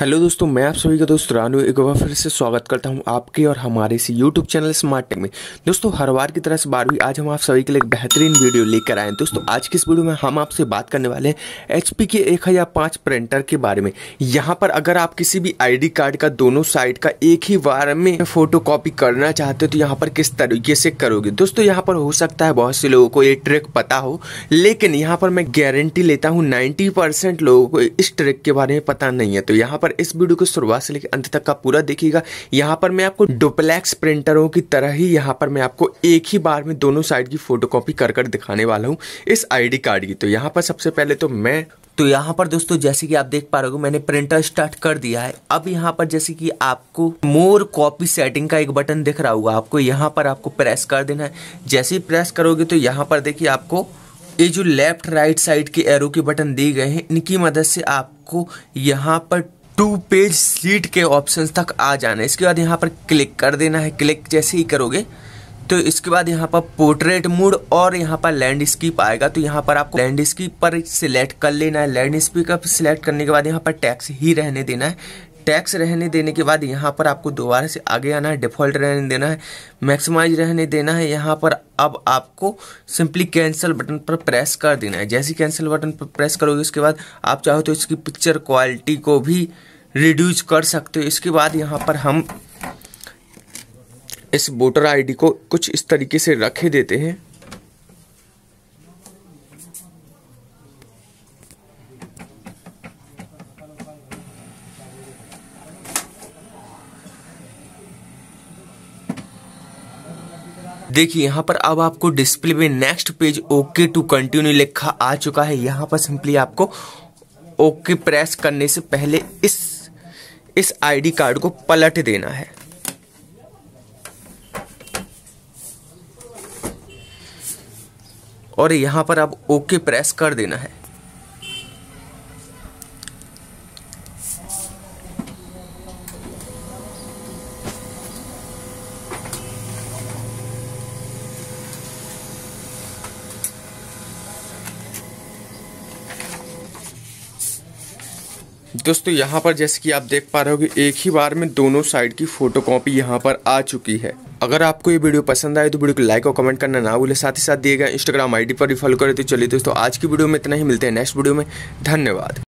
hello दोस्तों मैं आप सभी का दोस्त रानू एक बार फिर से स्वागत करता हूं आपके और हमारे इस यूट्यूब चैनल स्मार्ट टेक में दोस्तों हर बार की तरह से बार भी आज हम आप सभी के लिए एक बेहतरीन वीडियो लेकर आए हैं दोस्तों आज की इस वीडियो में हम आपसे बात करने वाले हैं एच के एक या पाँच प्रिंटर के बारे में यहाँ पर अगर आप किसी भी आई कार्ड का दोनों साइड का एक ही बार में फोटो करना चाहते हो तो यहाँ पर किस तरीके से करोगे दोस्तों यहाँ पर हो सकता है बहुत से लोगों को ये ट्रिक पता हो लेकिन यहाँ पर मैं गारंटी लेता हूँ नाइन्टी लोगों को इस ट्रिक के बारे में पता नहीं है तो यहाँ पर पर इस वीडियो को शुरुआत से लेकर अंत तक का पूरा देखिएगा यहाँ पर मैं आपको डुप्लेक्स प्रिंटरों की तरह ही यहाँ पर मैं आपको एक ही बार में दोनों साइड की फोटो कर कर दिखाने वाला हूँ इस आईडी कार्ड की तो यहाँ पर सबसे पहले तो मैं तो यहाँ पर दोस्तों जैसे कि आप देख पा रहे हो मैंने प्रिंटर स्टार्ट कर दिया है अब यहाँ पर जैसे कि आपको मोर कॉपी सेटिंग का एक बटन दिख रहा होगा आपको यहाँ पर आपको प्रेस कर देना है जैसे ही प्रेस करोगे तो यहाँ पर देखिए आपको ये जो लेफ्ट राइट साइड के एरो के बटन दिए गए हैं इनकी मदद से आपको यहाँ पर टू पेज सीट के ऑप्शन तक आ जाना है इसके बाद यहाँ पर क्लिक कर देना है क्लिक जैसे ही करोगे तो इसके बाद यहाँ पर पोर्ट्रेट मूड और यहाँ पर लैंडस्केप आएगा तो यहाँ पर आपको लैंडस्केप पर सिलेक्ट कर लेना है लैंडस्केप का सिलेक्ट करने के बाद यहाँ पर टैक्स ही रहने देना है टैक्स रहने देने के बाद यहाँ पर आपको दोबारा से आगे आना है डिफ़ॉल्ट रहने देना है मैक्सिमाइज रहने देना है यहाँ पर अब आपको सिंपली कैंसिल बटन पर प्रेस कर देना है जैसे कैंसिल बटन पर प्रेस करोगे उसके बाद आप चाहो तो इसकी पिक्चर क्वालिटी को भी रिड्यूस कर सकते हो इसके बाद यहाँ पर हम इस वोटर आईडी को कुछ इस तरीके से रखे देते हैं देखिए यहाँ पर अब आपको डिस्प्ले में next page okay to continue लिखा आ चुका है यहाँ पर सिंपली आपको ओके प्रेस करने से पहले इस इस आईडी कार्ड को पलट देना है और यहाँ पर आप ओके प्रेस कर देना है दोस्तों यहाँ पर जैसे कि आप देख पा रहे हो कि एक ही बार में दोनों साइड की फोटो कॉपी यहाँ पर आ चुकी है अगर आपको ये वीडियो पसंद आए तो वीडियो को लाइक और कमेंट करना ना भूले साथ ही साथ दिए गए इंस्टाग्राम आईडी पर भी फॉलो करें तो चलिए दोस्तों आज की वीडियो में इतना ही मिलते हैं नेक्स्ट वीडियो में धन्यवाद